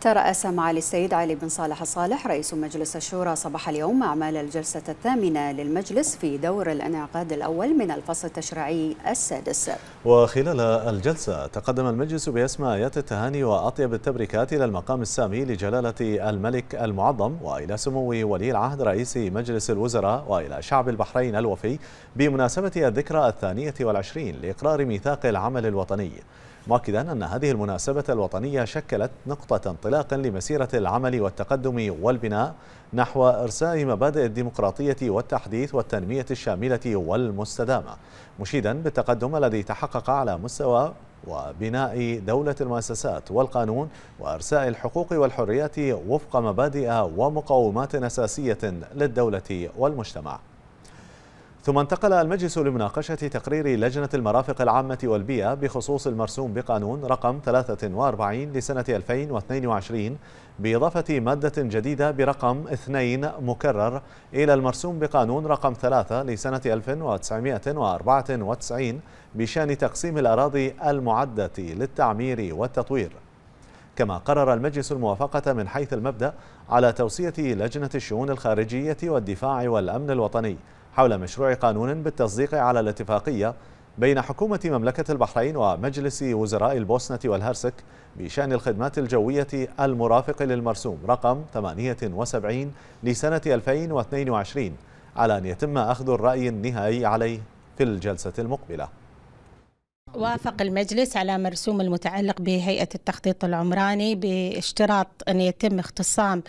ترأس معالي السيد علي بن صالح الصالح رئيس مجلس الشورى صباح اليوم أعمال الجلسة الثامنة للمجلس في دور الانعقاد الأول من الفصل التشريعي السادس وخلال الجلسة تقدم المجلس بأسماء آيات التهاني وأطيب التبريكات إلى المقام السامي لجلالة الملك المعظم وإلى سمو ولي العهد رئيس مجلس الوزراء وإلى شعب البحرين الوفي بمناسبة الذكرى الثانية والعشرين لإقرار ميثاق العمل الوطني مؤكدا أن هذه المناسبة الوطنية شكلت نقطة انطلاق لمسيرة العمل والتقدم والبناء نحو إرساء مبادئ الديمقراطية والتحديث والتنمية الشاملة والمستدامة مشيدا بالتقدم الذي تحقق على مستوى وبناء دولة المؤسسات والقانون وإرساء الحقوق والحريات وفق مبادئ ومقومات أساسية للدولة والمجتمع ثم انتقل المجلس لمناقشة تقرير لجنة المرافق العامة والبيئة بخصوص المرسوم بقانون رقم 43 لسنة 2022 بإضافة مادة جديدة برقم 2 مكرر إلى المرسوم بقانون رقم 3 لسنة 1994 بشأن تقسيم الأراضي المعدة للتعمير والتطوير كما قرر المجلس الموافقة من حيث المبدأ على توصية لجنة الشؤون الخارجية والدفاع والأمن الوطني حول مشروع قانون بالتصديق على الاتفاقية بين حكومة مملكة البحرين ومجلس وزراء البوسنة والهرسك بشأن الخدمات الجوية المرافق للمرسوم رقم 78 لسنة 2022 على أن يتم أخذ الرأي النهائي عليه في الجلسة المقبلة وافق المجلس على مرسوم المتعلق بهيئة التخطيط العمراني باشتراط أن يتم اختصام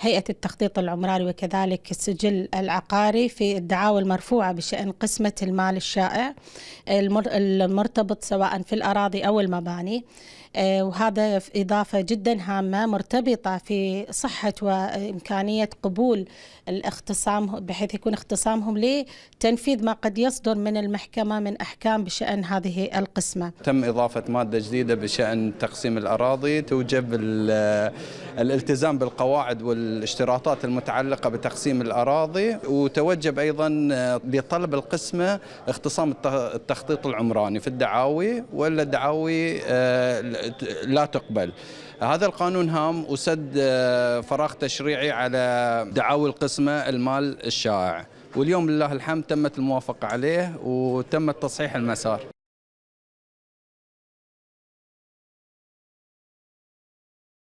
هيئة التخطيط العمراني وكذلك السجل العقاري في الدعاوى المرفوعة بشأن قسمة المال الشائع المرتبط سواء في الأراضي أو المباني آه، وهذا إضافة جدا هامة مرتبطة في صحة وإمكانية قبول الاختصام بحيث يكون اختصامهم لتنفيذ ما قد يصدر من المحكمة من أحكام بشأن هذه القسمة القسمة تم إضافة مادة جديدة بشأن تقسيم الأراضي توجب الالتزام بالقواعد والاشتراطات المتعلقة بتقسيم الأراضي وتوجب أيضا لطلب القسمة اختصام التخطيط العمراني في الدعاوي ولا الدعاوي آه، لا تقبل هذا القانون هام وسد آه، فراغ تشريعي على دعاوي القسمة المال الشائع واليوم لله الحمد تمت الموافقة عليه وتم تصحيح المسار